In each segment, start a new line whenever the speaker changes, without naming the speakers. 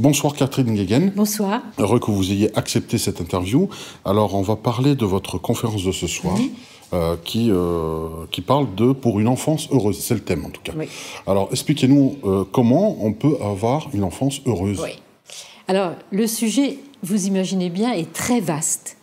Bonsoir Catherine Guéguen. Bonsoir. Heureux que vous ayez accepté cette interview. Alors, on va parler de votre conférence de ce soir. Euh, euh, qui, parle de pour une enfance heureuse. C'est le thème en tout cas. Alors expliquez-nous euh, comment on peut avoir une enfance
heureuse. Oui. Alors le sujet, vous imaginez bien, est très vaste.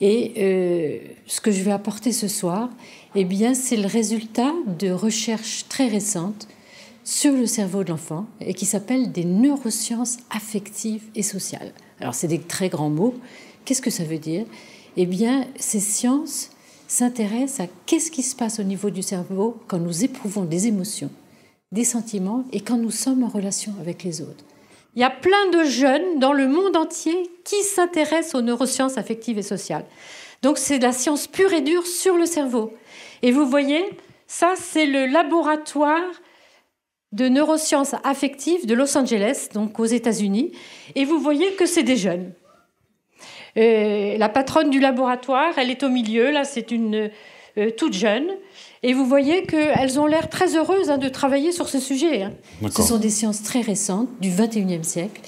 Et ce que je vais apporter ce soir, eh bien, c'est le résultat de recherches très récentes sur le cerveau de l'enfant et qui s'appelle des neurosciences affectives et sociales. Alors c'est des très grands mots. Qu'est-ce que ça veut dire Eh bien, ces sciences s'intéressent à qu'est-ce qui se passe au niveau du cerveau quand nous éprouvons des émotions, des sentiments et quand nous sommes en relation avec les autres. Il y a plein de jeunes dans le monde entier qui s'intéressent aux neurosciences affectives et sociales. Donc c'est la science pure et dure sur le cerveau. Et vous voyez, ça c'est le laboratoire de neurosciences affectives de Los Angeles, donc aux États-Unis, et vous voyez que c'est des jeunes. Euh, la patronne du laboratoire, elle est au milieu, là c'est une euh, toute jeune, et vous voyez qu'elles ont l'air très heureuses hein, de travailler sur ce sujet. Hein. Ce sont des sciences très récentes, du 21e siècle,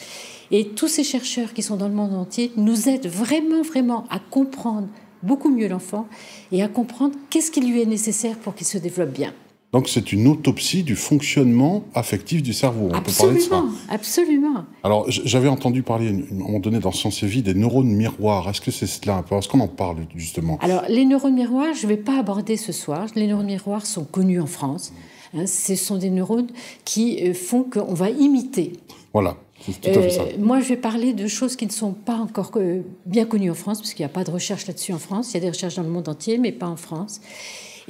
et tous ces chercheurs qui sont dans le monde entier nous aident vraiment, vraiment à comprendre beaucoup mieux l'enfant et à comprendre qu'est-ce qui lui est nécessaire pour qu'il se développe bien.
Donc c'est une autopsie du fonctionnement affectif du cerveau. On absolument, peut parler
de ça. Absolument.
Alors j'avais entendu parler à un moment donné dans Sciences et Vie des neurones miroirs. Est-ce que c'est cela un peu Est-ce qu'on en parle justement
Alors les neurones miroirs, je ne vais pas aborder ce soir. Les neurones miroirs sont connus en France. Mm. Hein, ce sont des neurones qui euh, font qu'on va imiter. Voilà. Tout à fait ça. Euh, moi, je vais parler de choses qui ne sont pas encore euh, bien connues en France, parce qu'il n'y a pas de recherche là-dessus en France. Il y a des recherches dans le monde entier, mais pas en France.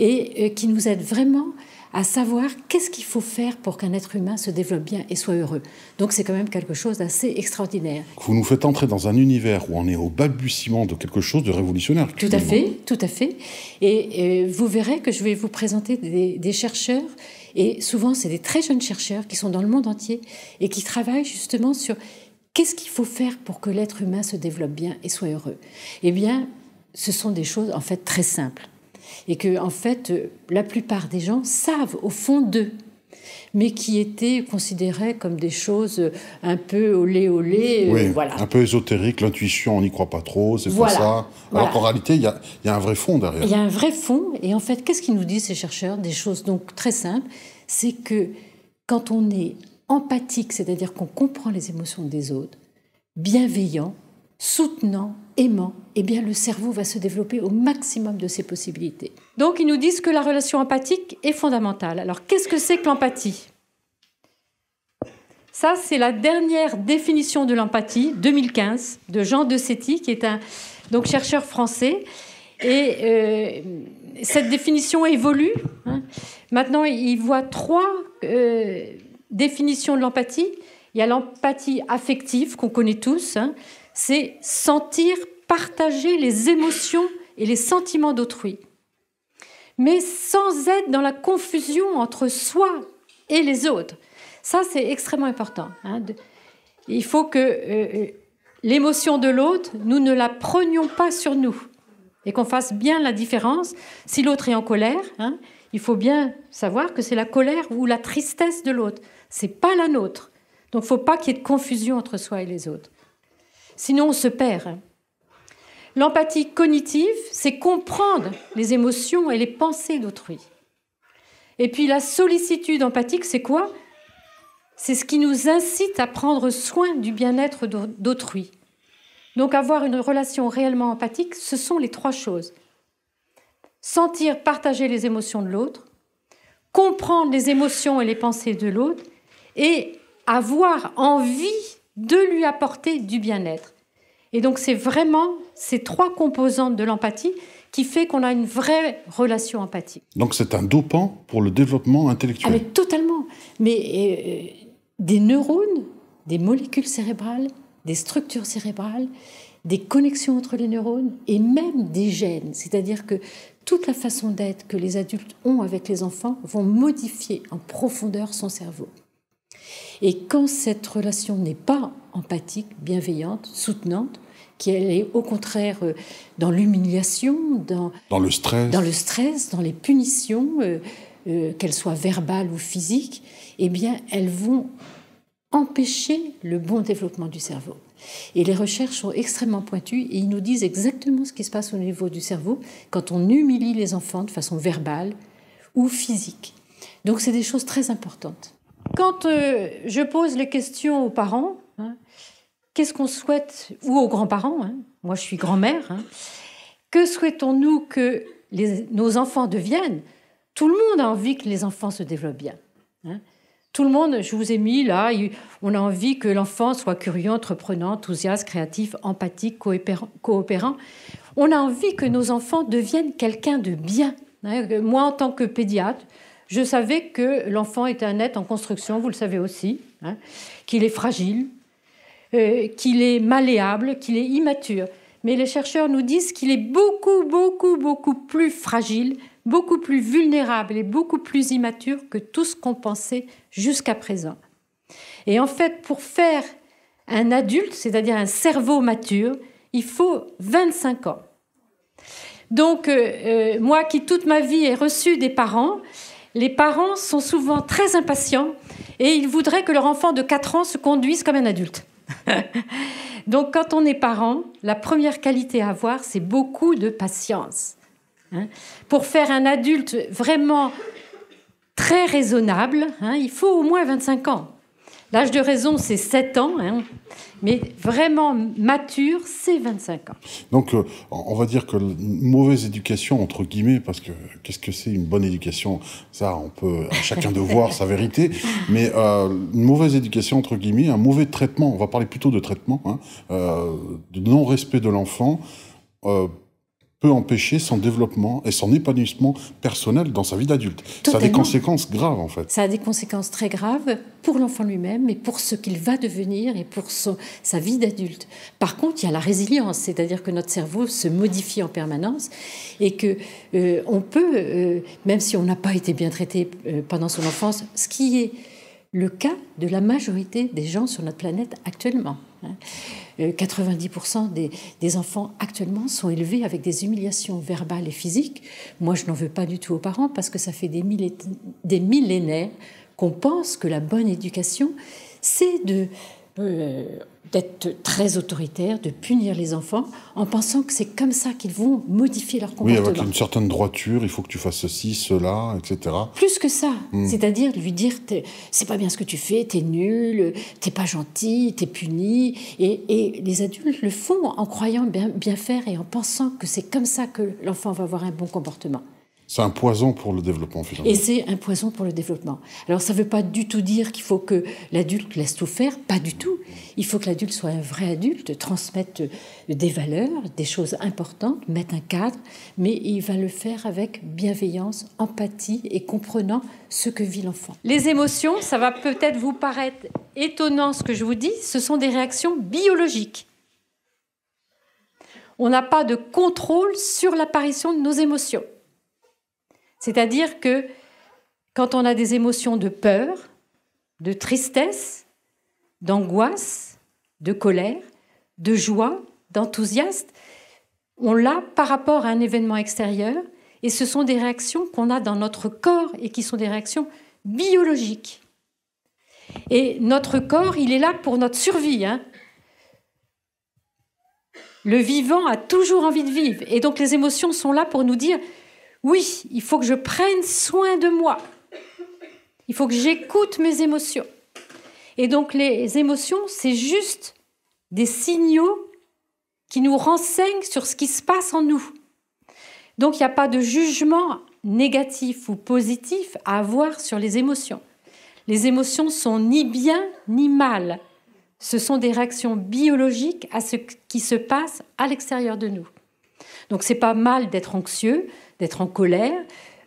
Et qui nous aident vraiment à savoir qu'est-ce qu'il faut faire pour qu'un être humain se développe bien et soit heureux. Donc c'est quand même quelque chose d'assez extraordinaire.
Vous nous faites entrer dans un univers où on est au balbutiement de quelque chose de révolutionnaire. Tout à fait,
tout à fait. Et, euh, vous verrez que je vais vous présenter des chercheurs, et souvent c'est des très jeunes chercheurs qui sont dans le monde entier et qui travaillent justement sur qu'est-ce qu'il faut faire pour que l'être humain se développe bien et soit heureux. Eh bien, ce sont des choses en fait très simples et que en fait euh, la plupart des gens savent au fond d'eux mais qui étaient considérés comme des choses euh, un peu olé olé, euh,
un peu ésotérique, l'intuition, on n'y croit pas trop, c'est ça. Alors qu'en réalité, il y, y, a un vrai fond derrière. Il y a un
vrai fond, et en fait, qu'est-ce qu'ils nous disent ces chercheurs Des choses donc très simples, c'est que quand on est empathique, c'est-à-dire qu'on comprend les émotions des autres, bienveillant, soutenant, aimant, eh bien le cerveau va se développer au maximum de ses possibilités. Donc ils nous disent que la relation empathique est fondamentale. Alors qu'est-ce que c'est que l'empathie ça, c'est la dernière définition de l'empathie, 2015, de Jean de Setti, qui est un donc, chercheur français. Et euh, cette définition évolue. Hein. Maintenant, il voit trois euh, définitions de l'empathie. Il y a l'empathie affective qu'on connaît tous, hein, c'est sentir, partager les émotions et les sentiments d'autrui, mais sans être dans la confusion entre soi et les autres. Ça, c'est extrêmement important. Hein. Il faut que euh, euh, l'émotion de l'autre, nous ne la prenions pas sur nous et qu'on fasse bien la différence. Si l'autre est en colère, hein, il faut bien savoir que c'est la colère ou la tristesse de l'autre. Ce n'est pas la nôtre. Donc, il ne faut pas qu'il y ait de confusion entre soi et les autres sinon on se perd. L'empathie cognitive, c'est comprendre les émotions et les pensées d'autrui. Et puis la sollicitude empathique, c'est quoi C'est ce qui nous incite à prendre soin du bien-être d'autrui. Donc avoir une relation réellement empathique, ce sont les trois choses. Sentir, partager les émotions de l'autre, comprendre les émotions et les pensées de l'autre, et avoir envie de lui apporter du bien-être. Et donc c'est vraiment ces trois composantes de l'empathie qui fait qu'on a une vraie relation empathique.
Donc c'est un dopant pour le développement intellectuel. Ah,
mais totalement. Mais euh, euh, des neurones, des molécules cérébrales, des structures cérébrales, des connexions entre les neurones et même des gènes. C'est-à-dire que toute la façon d'être que les adultes ont avec les enfants vont modifier en profondeur son cerveau. Et quand cette relation n'est pas empathique, bienveillante, soutenante, qu'elle est au contraire euh, dans l'humiliation, dans, le stress, dans les punitions, euh, euh, qu'elles soient verbales ou physiques, eh bien, elles vont empêcher le bon développement du cerveau. Et les recherches sont extrêmement pointues et ils nous disent exactement ce qui se passe au niveau du cerveau quand on humilie les enfants de façon verbale ou physique. Donc c'est des choses très importantes. Quand euh, je pose les questions aux parents, hein, qu'est-ce qu'on souhaite, ou aux grands-parents, hein, moi je suis grand-mère, hein, que souhaitons-nous que nos enfants deviennent Tout le monde a envie que les enfants se développent bien. Tout le monde, je vous ai mis là, on a envie que l'enfant soit curieux, entreprenant, enthousiaste, créatif, empathique, coopérant. On a envie que nos enfants deviennent quelqu'un de bien. Moi, en tant que pédiatre, je savais que l'enfant est un être en construction, vous le savez aussi, hein, qu'il est fragile, euh, qu'il est malléable, qu'il est immature. Mais les chercheurs nous disent qu'il est beaucoup, beaucoup, beaucoup plus fragile, beaucoup plus vulnérable et beaucoup plus immature que tout ce qu'on pensait jusqu'à présent. Et en fait, pour faire un adulte, c'est-à-dire un cerveau mature, il faut 25 ans. Donc, euh, euh, moi qui toute ma vie ai reçu des parents les parents sont souvent très impatients et ils voudraient que leur enfant de 4 ans se conduise comme un adulte. Donc quand on est parent, la première qualité à avoir, c'est beaucoup de patience. Hein. Pour faire un adulte vraiment très raisonnable, hein, il faut au moins 25 ans. L'âge de raison, c'est 7 ans, hein. mais vraiment mature, c'est 25 ans.
Donc, euh, on va dire que mauvaise éducation, entre guillemets, parce que qu'est-ce que c'est une bonne éducation Ça, on peut à chacun de voir sa vérité, mais euh, une mauvaise éducation, entre guillemets, un mauvais traitement, on va parler plutôt de traitement, hein, euh, de non-respect de l'enfant peut empêcher son développement et son épanouissement personnel dans sa vie d'adulte. Ça a des conséquences graves en fait.
Ça a des conséquences très graves pour l'enfant lui-même et pour ce qu'il va devenir et pour sa vie d'adulte. Par contre, il y a la résilience, c'est-à-dire que notre cerveau se modifie en permanence et que euh, on peut, euh, même si on n'a pas été bien traité euh, pendant son enfance, ce qui est le cas de la majorité des gens sur notre planète actuellement. 90% hein. euh, des, des, enfants actuellement sont élevés avec des humiliations verbales et physiques. Moi, je n'en veux pas du tout aux parents parce que ça fait des, millénaires qu'on pense que la bonne éducation, c'est de... Euh, d'être très autoritaire, de punir les enfants, en pensant que c'est comme ça qu'ils vont modifier leur comportement. Oui, avec une
certaine droiture, il faut que tu fasses ceci, cela, etc.
Plus que ça, hmm. c'est-à-dire lui dire c'est pas bien ce que tu fais, t'es nul, t'es pas gentil, t'es puni. Et, les adultes le font en croyant bien faire et en pensant que c'est comme ça que l'enfant va avoir un bon comportement.
C'est un poison pour le développement, Et c'est
un poison pour le développement. Alors, ça ne veut pas du tout dire qu'il faut que l'adulte laisse tout faire, pas du tout. Il faut que l'adulte soit un vrai adulte, transmette euh, des valeurs, des choses importantes, mette un cadre, mais il va le faire avec bienveillance, empathie et comprenant ce que vit l'enfant. Les émotions, ça va peut-être vous paraître étonnant ce que je vous dis, ce sont des réactions biologiques. On n'a pas de contrôle sur l'apparition de nos émotions. C'est-à-dire que quand on a des émotions de peur, de tristesse, d'angoisse, de colère, de joie, d'enthousiasme, on l'a par rapport à un événement extérieur et ce sont des réactions qu'on a dans notre corps et qui sont des réactions biologiques. Et notre corps, il est là pour notre survie. Hein. Le vivant a toujours envie de vivre. Et donc les émotions sont là pour nous dire, oui, il faut que je prenne soin de moi. Il faut que j'écoute mes émotions. Et donc les émotions, c'est juste des signaux qui nous renseignent sur ce qui se passe en nous. Donc il n'y a pas de jugement négatif ou positif à avoir sur les émotions. Les émotions sont ni bien ni mal. Ce sont des réactions biologiques à ce qui se passe à l'extérieur de nous. Donc c'est pas mal d'être anxieux, d'être en colère,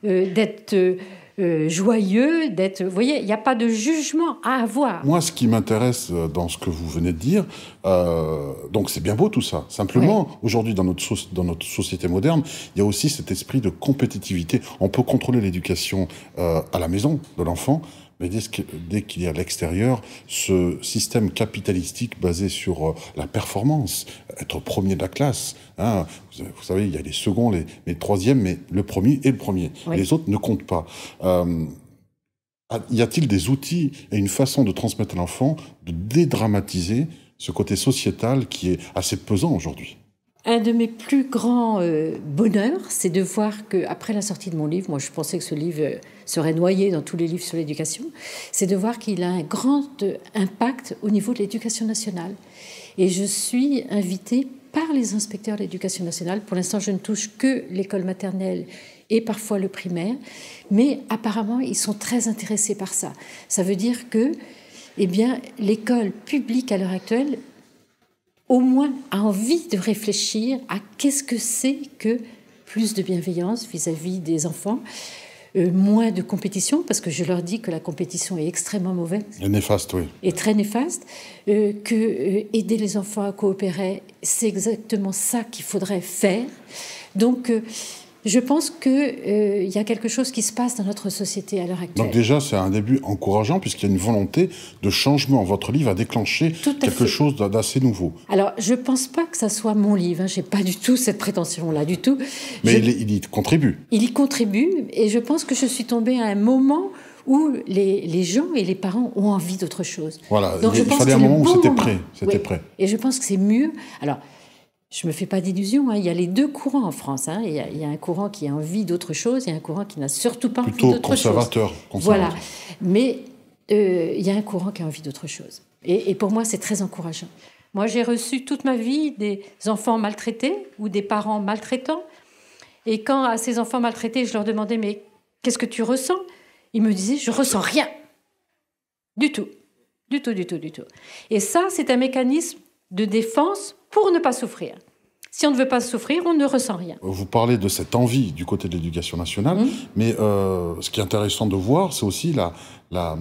euh, d'être euh, euh, joyeux, d'être... Vous voyez, il n'y a pas de jugement à avoir.
Moi, ce qui m'intéresse dans ce que vous venez de dire, donc c'est bien beau tout ça. Simplement, aujourd'hui, dans notre société moderne, il y a aussi cet esprit de compétitivité. On peut contrôler l'éducation à la maison de l'enfant, mais dès qu'il y à l'extérieur, ce système capitalistique basé sur euh, la performance, être premier de la classe, hein, vous, savez, il y a les seconds, les, troisièmes, mais le premier est le premier. Les autres ne comptent pas. Euh, ah, y a-t-il des outils et une façon de transmettre à l'enfant de dédramatiser ce côté sociétal qui est assez pesant aujourd'hui
un de mes plus grands euh, bonheurs, c'est de voir que, après la sortie de mon livre, moi je pensais que ce livre euh, serait noyé dans tous les livres sur l'éducation, c'est de voir qu'il a un grand euh, impact au niveau de l'éducation nationale. Et je suis invitée par les inspecteurs de l'éducation nationale. Pour l'instant, je ne touche que l'école maternelle et parfois le primaire, mais apparemment, ils sont très intéressés par ça. Ça veut dire que eh bien, l'école publique à l'heure actuelle au moins a envie de réfléchir à qu'est-ce que c'est que plus de bienveillance vis-à-vis des enfants, euh, moins de compétition, parce que je leur dis que la compétition est extrêmement mauvaise.
Et néfaste, oui.
Et très néfaste. Euh, que euh, aider les enfants à coopérer, c'est exactement ça qu'il faudrait faire. Donc, je pense qu'il euh, y a quelque chose qui se passe dans notre société à l'heure actuelle. Donc
déjà, c'est un début encourageant puisqu'il y a une volonté de changement. Votre livre a déclenché quelque chose d'assez nouveau.
Alors, je ne pense pas que ça soit mon livre. Hein. J'ai Je n'ai pas du tout cette prétention-là, du tout. Mais
il, y contribue.
Il y contribue et je pense que je suis tombée à un moment où les, gens et les parents ont envie d'autre chose. Voilà, il, je fallait un moment où c'était prêt, prêt. Et je pense que c'est mieux. Alors, je me fais pas d'illusions. Hein. Il y a les deux courants en France. Il, y a, un courant qui a envie d'autre chose et un courant qui n'a surtout pas envie d'autre chose.
Conservateur. Voilà.
Mais il y a un courant qui a envie d'autre chose. Et, pour moi, c'est très encourageant. Moi, j'ai reçu toute ma vie des enfants maltraités ou des parents maltraitants. Et quand à ces enfants maltraités, je leur demandais mais qu'est-ce que tu ressens Ils me disaient je ressens rien, du tout, du tout, du tout, du tout. Et ça, c'est un mécanisme de défense pour ne pas souffrir. Si on ne veut pas souffrir, on ne ressent rien.
Euh, vous parlez de cette envie du côté de l'éducation nationale, mmh. mais euh, ce qui est intéressant de voir, c'est aussi la,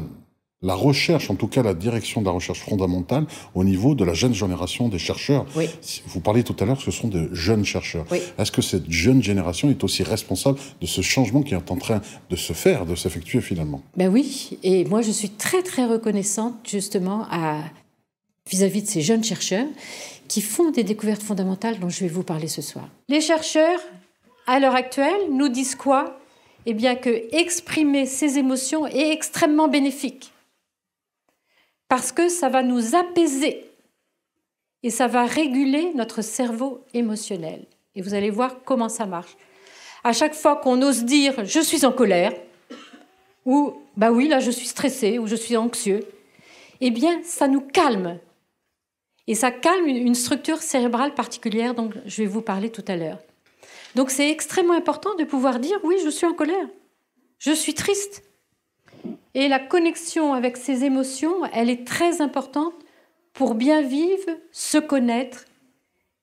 recherche, en tout cas la direction de la recherche fondamentale au niveau de la jeune génération des chercheurs. Vous parlez tout à l'heure que ce sont des jeunes chercheurs. Est-ce que cette jeune génération est aussi responsable de ce changement qui est en train de se faire, de s'effectuer finalement
Ben oui, et moi je suis très très reconnaissante justement à vis-à-vis de ces jeunes chercheurs qui font des découvertes fondamentales dont je vais vous parler ce soir. Les chercheurs, à l'heure actuelle, nous disent quoi Eh bien que exprimer ses émotions est extrêmement bénéfique. Parce que ça va nous apaiser et ça va réguler notre cerveau émotionnel. Et vous allez voir comment ça marche. À chaque fois qu'on ose dire je suis en colère, ou bah oui, là je suis stressé, ou je suis anxieux, eh bien ça nous calme, et ça calme une structure cérébrale particulière dont je vais vous parler tout à l'heure. Donc c'est extrêmement important de pouvoir dire oui, je suis en colère, je suis triste. Et la connexion avec ces émotions, elle est très importante pour bien vivre, se connaître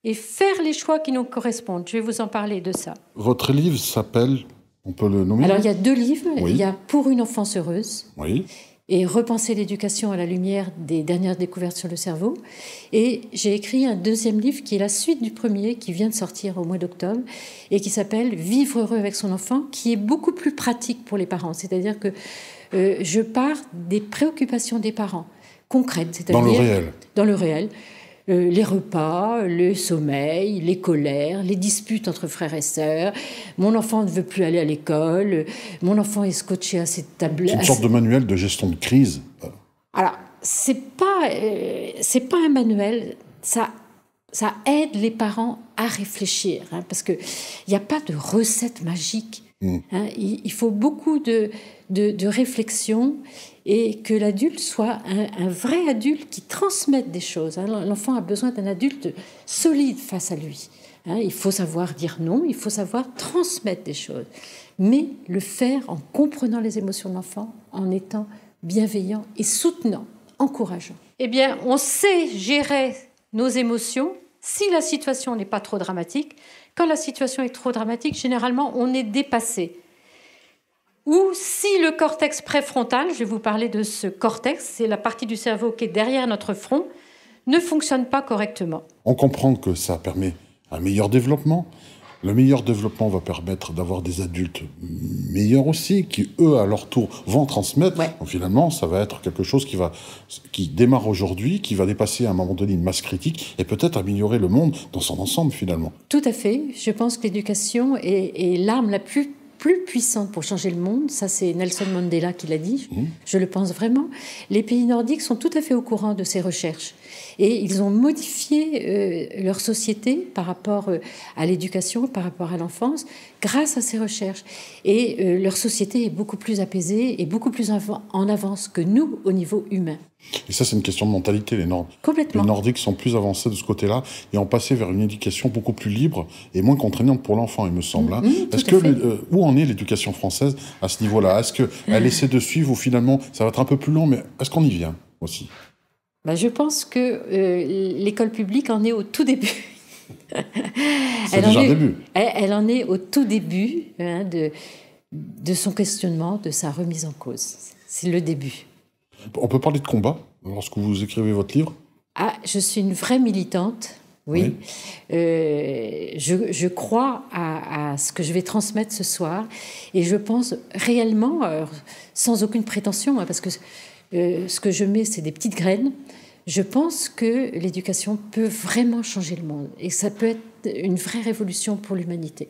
et faire les choix qui nous correspondent. Je vais vous en parler de ça.
Votre livre s'appelle, on peut le nommer Alors il y a deux
livres. Il y a Pour une enfance heureuse. Oui et repenser l'éducation à la lumière des dernières découvertes sur le cerveau. Et j'ai écrit un deuxième livre qui est la suite du premier, qui vient de sortir au mois d'octobre, et qui s'appelle Vivre heureux avec son enfant, qui est beaucoup plus pratique pour les parents. C'est-à-dire que euh, je pars des préoccupations des parents concrètes, c'est-à-dire dans le réel. Dans le réel euh, les repas, le sommeil, les colères, les disputes entre frères et sœurs. Mon enfant ne veut plus aller à l'école. Mon enfant est scotché à cette tablettes. C'est une sorte de
manuel de gestion de crise.
Alors, c'est pas, euh, c'est pas un manuel. Ça, ça aide les parents à réfléchir, hein, parce que il n'y a pas de recette magique. Mm. Hein, il, faut beaucoup de, réflexion et que l'adulte soit un, vrai adulte qui transmette des choses. Hein, l'enfant a besoin d'un adulte solide face à lui. Hein, il faut savoir dire non, il faut savoir transmettre des choses, mais le faire en comprenant les émotions de l'enfant, en étant bienveillant et soutenant, encourageant. Eh bien, on sait gérer nos émotions si la situation n'est pas trop dramatique quand la situation est trop dramatique, généralement, on est dépassé. Ou si le cortex préfrontal, je vais vous parler de ce cortex, c'est la partie du cerveau qui est derrière notre front, ne fonctionne pas correctement.
On comprend que ça permet un meilleur développement, le meilleur développement va permettre d'avoir des adultes meilleurs aussi, qui eux, à leur tour, vont transmettre. finalement, ça va être quelque chose qui va, qui démarre aujourd'hui, qui va dépasser à un moment donné une masse critique et peut-être améliorer le monde dans son ensemble finalement.
Tout à fait. Je pense que l'éducation est, l'arme la plus plus puissante pour changer le monde, ça c'est Nelson Mandela qui l'a dit, mmh. je le pense vraiment, les pays nordiques sont tout à fait au courant de ces recherches. Et ils ont modifié euh, leur société par rapport euh, à l'éducation, par rapport à l'enfance, grâce à ces recherches. Et euh, leur société est beaucoup plus apaisée et beaucoup plus en avance que nous au niveau humain.
Et ça, c'est une question de mentalité, les Nordiques. Complètement. Les Nordiques sont plus avancés de ce côté-là et ont passé vers une éducation beaucoup plus libre et moins contraignante pour l'enfant, il me semble. Hein. Mmh, mmh, est que où en est l'éducation française à ce niveau-là Est-ce qu'elle mmh. essaie de suivre ou finalement ça va être un peu plus long, mais est-ce qu'on y vient aussi
bah, je pense que euh, l'école publique en est au tout début. elle, déjà en est, début. Elle, en est au tout début hein, de, son questionnement, de sa remise en cause. C'est le début.
On peut parler de combat lorsque vous écrivez votre livre
ah, Je suis une vraie militante, oui. Euh, je, crois à, ce que je vais transmettre ce soir et je pense réellement, euh, sans aucune prétention, hein, parce que ce que je mets, c'est des petites graines je pense que l'éducation peut vraiment changer le monde et ça peut être une vraie révolution pour l'humanité.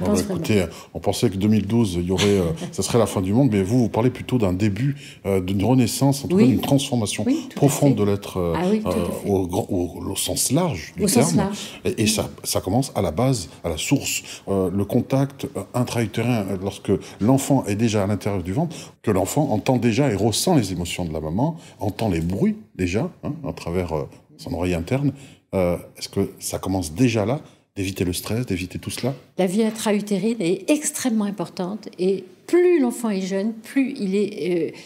Bah, écoutez,
on pensait que 2012, il y aurait, euh, ça serait la fin du monde, mais vous, vous parlez plutôt d'un début, euh, d'une renaissance, en tout cas d'une transformation profonde de l'être euh, ah au, sens large du terme. Et, ça, ça, commence à la base, à la source. le contact intra-utérin, lorsque l'enfant est déjà à l'intérieur du ventre, que l'enfant entend déjà et ressent les émotions de la maman, entend les bruits déjà, hein, à travers son oreille interne. Est-ce que ça commence déjà là d'éviter le stress, d'éviter tout cela
La vie intra-utérine est extrêmement importante et plus l'enfant est jeune, plus il est euh,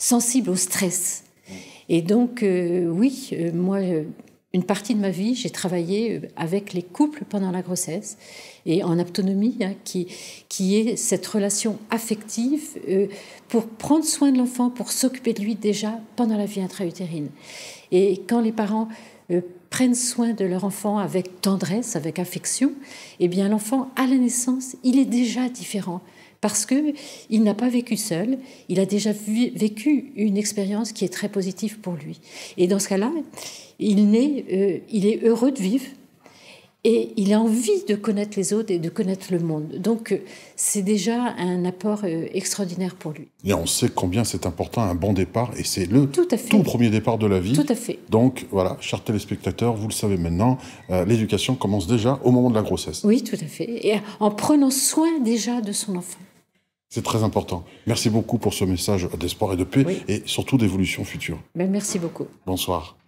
sensible au stress. Et donc, euh, oui, euh, moi, une partie de ma vie, j'ai travaillé avec les couples pendant la grossesse et en autonomie, hein, qui, qui est cette relation affective pour prendre soin de l'enfant, pour s'occuper de lui déjà pendant la vie intra-utérine. Et quand les parents euh, prennent soin de leur enfant avec tendresse, avec affection, eh bien l'enfant à la naissance, il est déjà différent parce que il n'a pas vécu seul, il a déjà vécu une expérience qui est très positive pour lui. Et dans ce cas-là, il euh, est heureux de vivre et il a envie de connaître les autres et de connaître le monde. Donc euh, c'est déjà un apport euh, extraordinaire pour lui.
Et on sait combien c'est important un bon départ, et c'est le tout, premier départ de la vie. Tout à fait. Donc voilà, chers téléspectateurs, vous le savez maintenant, euh, l'éducation commence déjà au moment de la grossesse.
Oui, tout à fait, et en prenant soin déjà de son enfant.
C'est très important. Merci beaucoup pour ce message d'espoir et de paix, et surtout d'évolution future.
Ben, merci beaucoup.
Bonsoir.